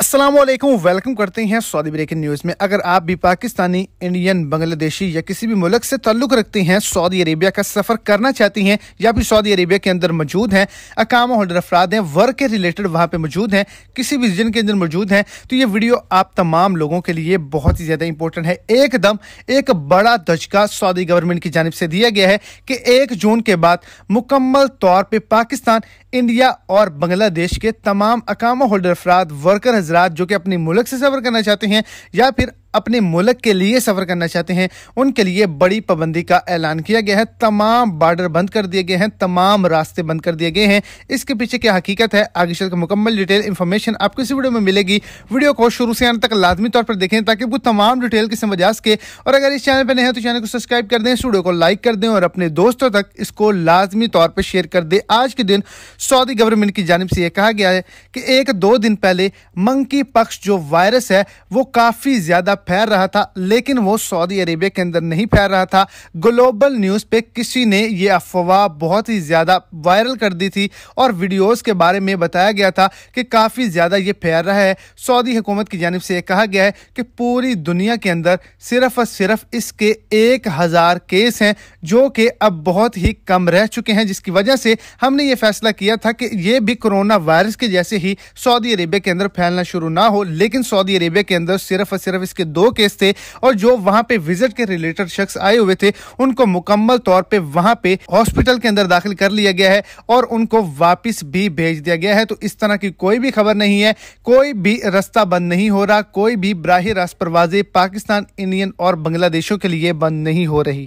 Aslam welcome करते हैं Saudi breaking news में अगर आप भी पाकिस्तानी इंडियन बांग्लादेशी या किसी भी मुल्क से ताल्लुक़ रखते हैं सऊदी अरेबिया का सफ़र करना चाहती हैं या फिर सऊदी अरेबिया के अंदर मौजूद हैं अकाम होल्डर अफराद हैं वर्क के रिलेटेड वहाँ पे मौजूद हैं किसी भी रीजन के अंदर मौजूद हैं तो ये वीडियो आप तमाम लोगों के लिए बहुत ही ज़्यादा इंपॉर्टेंट है एकदम एक बड़ा धचका सऊदी गवर्नमेंट की जानब से दिया गया है कि एक जून के बाद मुकम्मल तौर पर पाकिस्तान इंडिया और बांग्लादेश के तमाम अकाम होल्डर अफराद वर्कर हजरात जो कि अपने मुल्क से सफ़र करना चाहते हैं या फिर अपने मुल्क के लिए सफ़र करना चाहते हैं उनके लिए बड़ी पाबंदी का ऐलान किया गया है तमाम बॉर्डर बंद कर दिए गए हैं तमाम रास्ते बंद कर दिए गए हैं इसके पीछे क्या हकीकत है आगे चलकर मुकम्मल डिटेल इन्फॉर्मेशन आपको इस वीडियो में मिलेगी वीडियो को शुरू से आने तक लाजमी तौर पर देखें ताकि वो तमाम डिटेल की समझ आ सके और अगर इस चैनल पर नहीं है तो चैनल को सब्सक्राइब कर दें वीडियो को लाइक कर दें और अपने दोस्तों तक इसको लाजमी तौर पर शेयर कर दें आज के दिन सऊदी गवर्नमेंट की जानब से यह कहा गया है कि एक दो दिन पहले मंकी पक्ष जो वायरस है वो काफ़ी ज़्यादा फैल रहा था लेकिन वो सऊदी अरेबिया के अंदर नहीं फैल रहा था ग्लोबल न्यूज़ पे किसी ने ये अफवाह बहुत ही ज़्यादा वायरल कर दी थी और वीडियोस के बारे में बताया गया था कि काफ़ी ज़्यादा ये फैल रहा है सऊदी हुकूमत की जानब से कहा गया है कि पूरी दुनिया के अंदर सिर्फ और सिर्फ इसके एक हज़ार केस हैं जो कि अब बहुत ही कम रह चुके हैं जिसकी वजह से हमने ये फैसला किया था कि ये भी कोरोना वायरस के जैसे ही सऊदी अरेबिया के अंदर फैलना शुरू ना हो लेकिन सऊदी अरेबिया के अंदर सिर्फ और सिर्फ इसके दो केस थे और जो वहां पे विजिट के रिलेटेड शख्स आए हुए थे उनको मुकम्मल तौर पे वहां पे हॉस्पिटल के अंदर दाखिल कर लिया गया है और उनको वापस भी भेज दिया गया है तो इस तरह की कोई भी खबर नहीं है कोई भी रास्ता बंद नहीं हो रहा कोई भी ब्राह रास्त पाकिस्तान इंडियन और बांग्लादेशों के लिए बंद नहीं हो रही